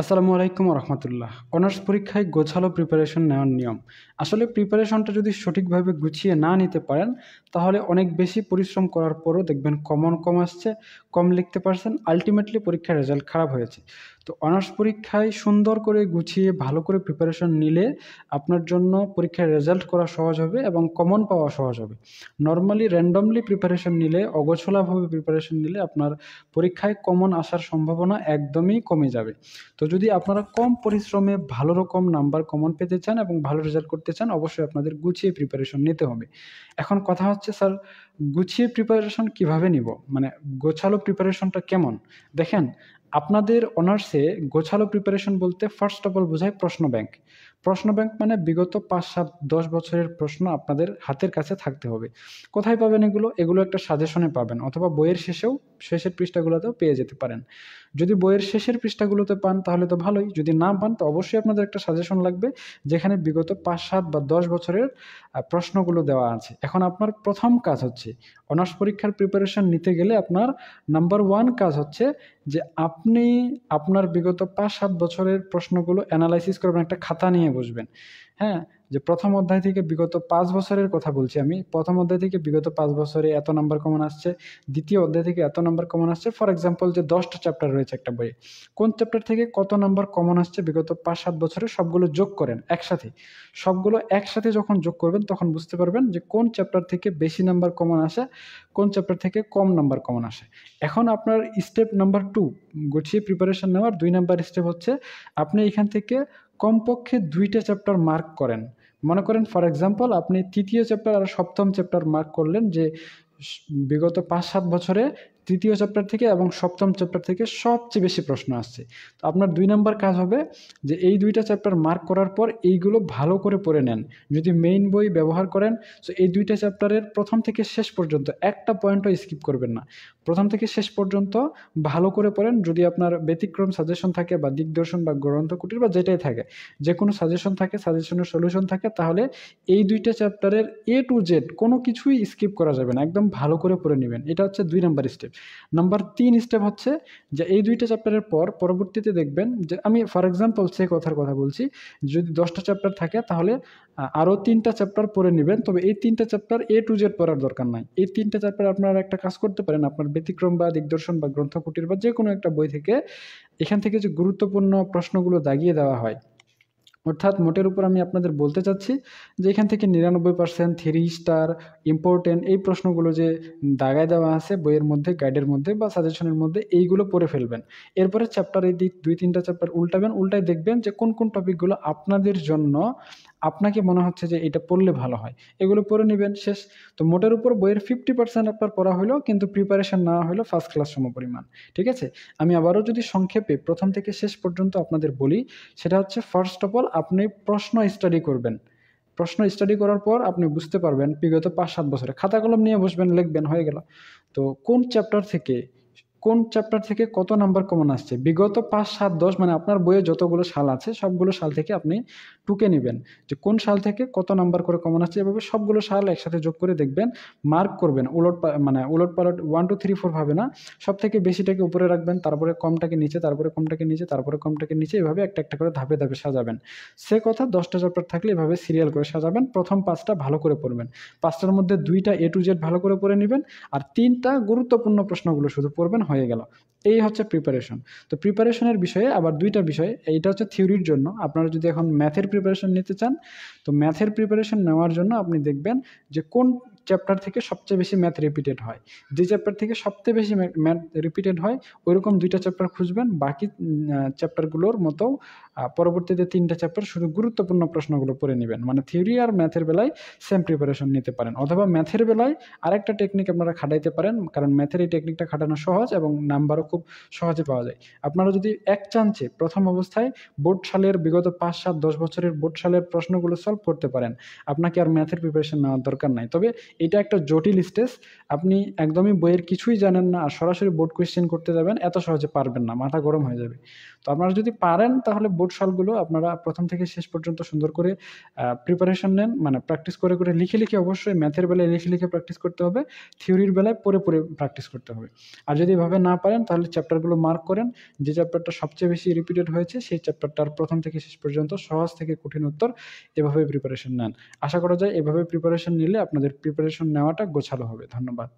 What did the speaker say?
আসসালামু আলাইকুম রহমতুল্লাহ অনার্স পরীক্ষায় গোছালো প্রিপারেশন নেওয়ার নিয়ম আসলে প্রিপারেশনটা যদি সঠিকভাবে গুছিয়ে না নিতে পারেন তাহলে অনেক বেশি পরিশ্রম করার পরও দেখবেন কমন কম আসছে কম লিখতে পারছেন আলটিমেটলি পরীক্ষার রেজাল্ট খারাপ হয়েছে তো অনার্স পরীক্ষায় সুন্দর করে গুছিয়ে ভালো করে প্রিপারেশন নিলে আপনার জন্য পরীক্ষায় রেজাল্ট করা সহজ হবে এবং কমন পাওয়া সহজ হবে নর্মালি র্যান্ডমলি প্রিপারেশন নিলে অগোছলাভাবে প্রিপারেশন নিলে আপনার পরীক্ষায় কমন আসার সম্ভাবনা একদমই কমে যাবে তো যদি আপনারা কম পরিশ্রমে ভালো রকম নাম্বার কমন পেতে চান এবং ভালো রেজাল্ট করতে চান অবশ্যই আপনাদের গুছিয়ে প্রিপারেশন নিতে হবে এখন কথা হচ্ছে স্যার গুছিয়ে প্রিপারেশন কিভাবে নিব মানে গোছালো প্রিপারেশনটা কেমন দেখেন আপনাদের অনার্সে গোছালো প্রিপারেশন বলতে ফার্স্ট অফ অল বোঝায় প্রশ্ন ব্যাংক প্রশ্ন ব্যাংক মানে বিগত পাঁচ সাত দশ বছরের প্রশ্ন আপনাদের হাতের কাছে থাকতে হবে কোথায় পাবেন এগুলো এগুলো একটা সাজেশনে পাবেন অথবা বইয়ের শেষেও শেষের পৃষ্ঠাগুলোতেও পেয়ে যেতে পারেন যদি বইয়ের শেষের পৃষ্ঠাগুলোতে পান তাহলে তো ভালোই যদি না পান তো অবশ্যই আপনাদের একটা সাজেশন লাগবে যেখানে বিগত পাঁচ সাত বা দশ বছরের প্রশ্নগুলো দেওয়া আছে এখন আপনার প্রথম কাজ হচ্ছে অনার্স পরীক্ষার প্রিপারেশন নিতে গেলে আপনার নাম্বার ওয়ান কাজ হচ্ছে যে আপনি আপনার বিগত পাঁচ সাত বছরের প্রশ্নগুলো অ্যানালাইসিস করবেন একটা খাতা নিয়ে বসবেন হ্যাঁ যে প্রথম অধ্যায় থেকে বিগত পাঁচ বছরের কথা বলছি আমি প্রথম অধ্যায় থেকে বিগত পাঁচ বছরে এত নাম্বার কমন আসছে দ্বিতীয় অধ্যায় থেকে এত নাম্বার কমন আসছে ফর এক্সাম্পল যে দশটা চ্যাপ্টার রয়েছে একটা বইয়ে কোন চ্যাপ্টার থেকে কত নাম্বার কমন আসছে বিগত পাঁচ সাত বছরে সবগুলো যোগ করেন একসাথে সবগুলো একসাথে যখন যোগ করবেন তখন বুঝতে পারবেন যে কোন চ্যাপ্টার থেকে বেশি নাম্বার কমন আসে কোন চ্যাপ্টার থেকে কম নাম্বার কমন আসে এখন আপনার স্টেপ নাম্বার টু গুছিয়ে প্রিপারেশন নেওয়ার দুই নাম্বার স্টেপ হচ্ছে আপনি এখান থেকে কমপক্ষে দুইটা চ্যাপ্টার মার্ক করেন মনে করেন ফর এক্সাম্পল আপনি তৃতীয় চ্যাপ্টার আর সপ্তম চ্যাপ্টার মার্ক করলেন যে বিগত পাঁচ সাত বছরে তৃতীয় চ্যাপ্টার থেকে এবং সপ্তম চ্যাপ্টার থেকে সবচেয়ে বেশি প্রশ্ন আসছে তো আপনার দুই নম্বর কাজ হবে যে এই দুইটা চ্যাপ্টার মার্ক করার পর এইগুলো ভালো করে পড়ে নেন যদি মেইন বই ব্যবহার করেন তো এই দুইটা চ্যাপ্টারের প্রথম থেকে শেষ পর্যন্ত একটা পয়েন্টও স্কিপ করবেন না প্রথম থেকে শেষ পর্যন্ত ভালো করে পড়েন যদি আপনার ব্যতিক্রম সাজেশন থাকে বা দিগদর্শন বা গ্রন্থকুটির বা যেটাই থাকে যে কোনো সাজেশন থাকে সাজেশনের সলিউশন থাকে তাহলে এই দুইটা চ্যাপ্টারের এ টু জেড কোনো কিছুই স্কিপ করা যাবে না একদম ভালো করে পড়ে নেবেন এটা হচ্ছে দুই নম্বর স্টেপ নাম্বার তিন স্টেপ হচ্ছে যে এই দুইটা চ্যাপ্টারের পর পরবর্তীতে দেখবেন যে আমি ফর এক্সাম্পল সে কথার কথা বলছি যদি দশটা চ্যাপ্টার থাকে তাহলে আরও তিনটা চ্যাপ্টার পড়ে নেবেন তবে এই তিনটা চ্যাপ্টার এ টু জেড পড়ার দরকার নাই এই তিনটা চ্যাপ্টার আপনারা একটা কাজ করতে পারেন আপনার ব্যতিক্রম বা দিগদর্শন বা গ্রন্থকুটির বা যে কোনো একটা বই থেকে এখান থেকে যে গুরুত্বপূর্ণ প্রশ্নগুলো দাগিয়ে দেওয়া হয় অর্থাৎ মোটের উপর আমি আপনাদের বলতে চাচ্ছি যে এখান থেকে নিরানব্বই পার্সেন্ট থ্রি স্টার ইম্পর্টেন্ট এই প্রশ্নগুলো যে দাগায় দেওয়া আছে বইয়ের মধ্যে গাইডের মধ্যে বা সাজেশনের মধ্যে এইগুলো পড়ে ফেলবেন এরপরে চ্যাপ্টার এই দিক দুই তিনটা চ্যাপ্টার উল্টাবেন উল্টায় দেখবেন যে কোন কোন টপিকগুলো আপনাদের জন্য আপনাকে মনে হচ্ছে যে এটা পড়লে ভালো হয় এগুলো পড়ে নেবেন শেষ তো মোটের উপর বইয়ের ফিফটি পার্সেন্ট আপনার পড়া হলো কিন্তু প্রিপারেশন না হলো ফার্স্ট ক্লাস সমপরিমাণ ঠিক আছে আমি আবারও যদি সংক্ষেপে প্রথম থেকে শেষ পর্যন্ত আপনাদের বলি সেটা হচ্ছে ফার্স্ট অফ অল আপনি প্রশ্ন স্টাডি করবেন প্রশ্ন স্টাডি করার পর আপনি বুঝতে পারবেন বিগত পাঁচ সাত বছরে খাতা কলম নিয়ে বসবেন লিখবেন হয়ে গেল তো কোন চ্যাপ্টার থেকে কোন চ্যাপ্টার থেকে কত নাম্বার কমন আসছে বিগত পাঁচ সাত দশ মানে আপনার বইয়ে যতগুলো সাল আছে সবগুলো সাল থেকে আপনি টুকে নেবেন যে কোন সাল থেকে কত নাম্বার করে কমন আসছে এভাবে সবগুলো সাল একসাথে যোগ করে দেখবেন মার্ক করবেন উলট মানে উলট পালট ওয়ান টু থ্রি ফোর ভাবে না সব থেকে বেশিটাকে উপরে রাখবেন তারপরে কমটাকে নিচে তারপরে কমটাকে নিচে তারপরে কমটাকে নিচে এভাবে একটা একটা করে ধাপে ধাপে সাজাবেন সে কথা দশটা চ্যাপ্টার থাকলে এভাবে সিরিয়াল করে সাজাবেন প্রথম পাঁচটা ভালো করে পড়বেন পাঁচটার মধ্যে দুইটা এ টু জেড ভালো করে পড়ে নেবেন আর তিনটা গুরুত্বপূর্ণ প্রশ্নগুলো শুধু পড়বেন হয়ে গেল এই হচ্ছে প্রিপারেশন তো প্রিপারেশনের বিষয়ে আবার দুইটা বিষয় এইটা হচ্ছে থিওরির জন্য আপনারা যদি এখন ম্যাথের প্রিপারেশন নিতে চান তো ম্যাথের প্রিপারেশন নেওয়ার জন্য আপনি দেখবেন যে কোন চ্যাপ্টার থেকে সবচেয়ে বেশি ম্যাথ রিপিটেড হয় যে চ্যাপ্টার থেকে সবচেয়ে বেশি ম্যাথ রিপিটেড হয় ওইরকম দুইটা চ্যাপ্টার খুঁজবেন বাকি চ্যাপ্টারগুলোর মতো পরবর্তীতে তিনটা চ্যাপ্টার শুধু গুরুত্বপূর্ণ প্রশ্নগুলো পড়ে নেবেন মানে থিওরি আর ম্যাথের বেলায় সেম প্রিপারেশন নিতে পারেন অথবা ম্যাথের বেলায় আরেকটা টেকনিক আপনারা খাটাইতে পারেন কারণ ম্যাথের এই টেকনিকটা খাটানো সহজ এবং নাম্বারও খুব সহজে পাওয়া যায় আপনারা যদি এক চান্সে প্রথম অবস্থায় বোর্ড সালের বিগত পাঁচ সাত দশ বছরের বোর্ড সালের প্রশ্নগুলো সলভ করতে পারেন আপনাকে আর ম্যাথের প্রিপারেশন নেওয়ার দরকার নাই তবে এটা একটা জটিল স্টেজ আপনি একদমই বইয়ের কিছুই জানেন না আর সরাসরি বোর্ড কোয়েশ্চেন করতে যাবেন এত সহজে পারবেন না মাথা গরম হয়ে যাবে তো আপনারা যদি পারেন তাহলে বোর্ড সলগুলো আপনারা প্রথম থেকে শেষ পর্যন্ত সুন্দর করে প্রিপারেশন নেন মানে প্র্যাকটিস করে করে লিখে লিখে অবশ্যই ম্যাথের বেলায় লিখে লিখে প্র্যাকটিস করতে হবে থিওরির বেলায় পরে পরে প্র্যাকটিস করতে হবে আর যদি এভাবে না পারেন তাহলে চ্যাপ্টারগুলো মার্ক করেন যে চ্যাপ্টারটা সবচেয়ে বেশি রিপিটেড হয়েছে সেই চ্যাপ্টারটার প্রথম থেকে শেষ পর্যন্ত সহজ থেকে কঠিন উত্তর এভাবে প্রিপারেশন নেন আশা করা যায় এভাবে প্রিপারেশন নিলে আপনাদের প্রিপারেশন প্রিপারেশন নেওয়াটা গোছালো হবে ধন্যবাদ